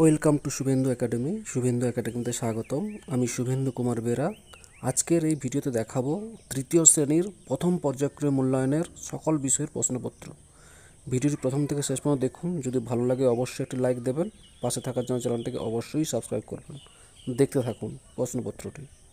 welcome to Shubhendu academy Shubhendu একাডেমিতে স্বাগতম আমি শুভেন্দু কুমার বেরা আজকের এই ভিডিওতে দেখাবো তৃতীয় শ্রেণীর প্রথম পর্যায়ক্রমে মূল্যায়নের সকল বিষয়ের প্রশ্নপত্র ভিডিওটি প্রথম থেকে শেষ পর্যন্ত দেখুন যদি ভালো লাগে অবশ্যই একটি লাইক দেবেন পাশে থাকার জন্য চ্যানেলটিকে অবশ্যই সাবস্ক্রাইব করবেন দেখতে থাকুন প্রশ্নপত্রটি